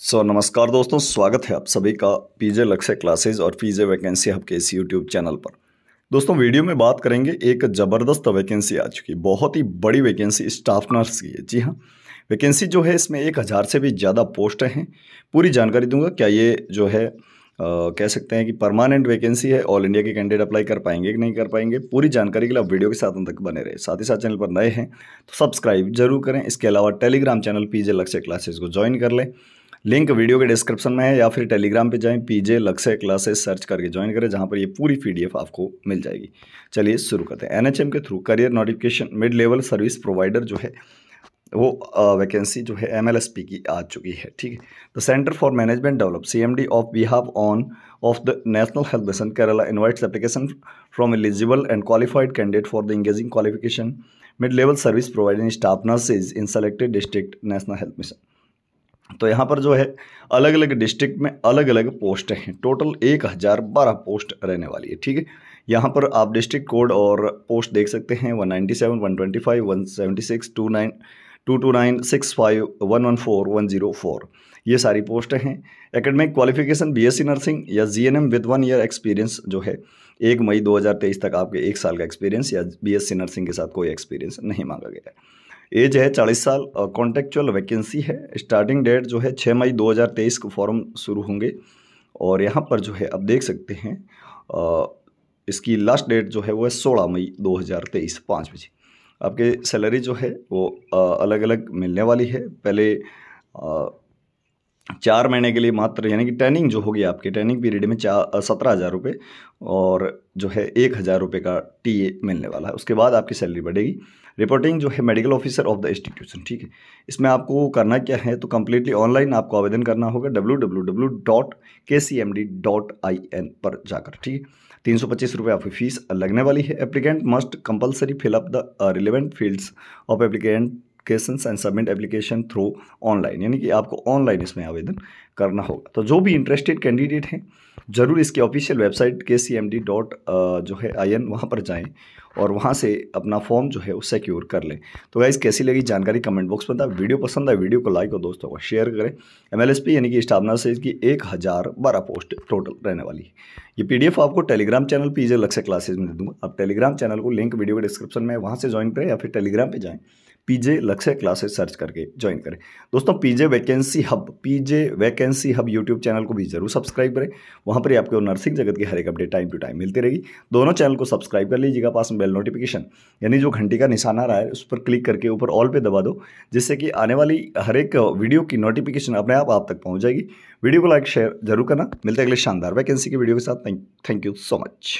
सो so, नमस्कार दोस्तों स्वागत है आप सभी का पीजे लक्ष्य क्लासेज और पीजे वैकेंसी हब के इस यूट्यूब चैनल पर दोस्तों वीडियो में बात करेंगे एक ज़बरदस्त वैकेंसी आ चुकी बहुत ही बड़ी वैकेंसी स्टाफ नर्स की है जी हाँ वैकेंसी जो है इसमें एक हज़ार से भी ज़्यादा पोस्ट हैं पूरी जानकारी दूंगा क्या ये जो है आ, कह सकते हैं कि परमानेंट वैकेंसी है ऑल इंडिया के कैंडिडेट अप्लाई कर पाएंगे कि नहीं कर पाएंगे पूरी जानकारी के लिए आप वीडियो के साथ अंत तक बने रहे साथ ही साथ चैनल पर नए हैं तो सब्सक्राइब जरूर करें इसके अलावा टेलीग्राम चैनल पीजे लक्ष्य क्लासेस को ज्वाइन कर लें लिंक वीडियो के डिस्क्रिप्शन में है या फिर टेलीग्राम पे जाएं पीजे लक्ष्य क्लासेस सर्च करके ज्वाइन करें जहां पर ये पूरी पीडीएफ आपको मिल जाएगी चलिए शुरू करते हैं एनएचएम के through career notification mid level service provider जो है वो वैकेंसी जो है एमएलएसपी की आ चुकी है ठीक है the Centre for Management Development of behalf on of the National Health Mission Kerala invites application from eligible and qualified candidate for the engaging qualification mid level service providing staff nurses in selected district National Health Mission तो यहाँ पर जो है अलग अलग district में अलग अलग पोस्ट हैं टोटल एक हज़ार बारह पोस्ट रहने वाली है ठीक है यहाँ पर आप डिस्ट्रिक्ट कोड और पोस्ट देख सकते हैं one ninety seven one twenty five one seventy six two nine two two nine six five one one four one zero four ये सारी पोस्ट हैं एकेडमिक क्वालिफिकेशन बीएससी नर्सिंग या GNM with one year experience जो है एक मई 2023 तक आपके एक साल का एक्सपीरियंस या बीएससी नर्सिंग के साथ कोई एक्सपीरियंस नहीं मांगा गया है एज है चालीस साल कॉन्ट्रेक्चुअल वैकेंसी है स्टार्टिंग डेट जो है छः मई 2023 को फॉर्म शुरू होंगे और यहाँ पर जो है आप देख सकते हैं आ, इसकी लास्ट डेट जो है वो है सोलह मई 2023 पाँच बजे आपके सैलरी जो है वो आ, अलग अलग मिलने वाली है पहले चार महीने के लिए मात्र यानी कि ट्रेनिंग जो होगी आपकी ट्रेनिंग पीरियड में चार सत्रह हज़ार रुपये और जो है एक हज़ार रुपये का टी मिलने वाला है उसके बाद आपकी सैलरी बढ़ेगी रिपोर्टिंग जो है medical officer of the institution ठीक है इसमें आपको करना क्या है तो कम्प्लीटली ऑनलाइन आपको आवेदन करना होगा W W W dot K C M D dot I N पर जाकर ठीक है तीन सौ पच्चीस रुपये आपकी फ़ीस लगने वाली है applicant must compulsory fill up the relevant fields of applicant question and submit application through online यानी कि आपको ऑनलाइन इसमें आवेदन करना होगा तो जो भी इंटरेस्टेड कैंडिडेट हैं ज़रूर इसके ऑफिशियल वेबसाइट के सी एम डी डॉट जो है आई एन वहाँ पर जाएँ और वहाँ से अपना फॉर्म जो है वो सिक्योर कर लें तो गाइज़ कैसी लगी जानकारी कमेंट बॉक्स में था वीडियो पसंद आए वीडियो को लाइक और दोस्तों को शेयर करें एम एल एस पी यानी कि स्टाफना से इसकी एक हज़ार बारह पोस्ट टोटल रहने वाली है ये पी डी एफ आपको टेलीग्राम चैनल पी लग से क्लासेज में दे दूँगा आप टेलीग्राम चैनल को लिंक वीडियो के डिस्क्रिप्शन में वहाँ से ज्वाइन करें या फिर टेलीग्राम पर जाएँ पीजे लक्ष्य क्लासेस सर्च करके ज्वाइन करें दोस्तों PJ vacancy hub PJ vacancy hub YouTube channel को भी जरूर सब्सक्राइब करें वहाँ पर ही आपको नर्सिंग जगत की हर एक अपडेट टाइम टू टाइम मिलती रहेगी दोनों चैनल को सब्सक्राइब कर लीजिएगा पास में बेल नोटिफिकेशन यानी जो घंटी का निशाना रहा है उस पर क्लिक करके ऊपर ऑल पे दबा दो जिससे कि आने वाली हर एक वीडियो की नोटिफिकेशन अपने आप आप तक पहुँच जाएगी वीडियो को लाइक शेयर जरूर करना मिलते अगले शानदार वैकेंसी की वीडियो के साथ थैंक यू सो मच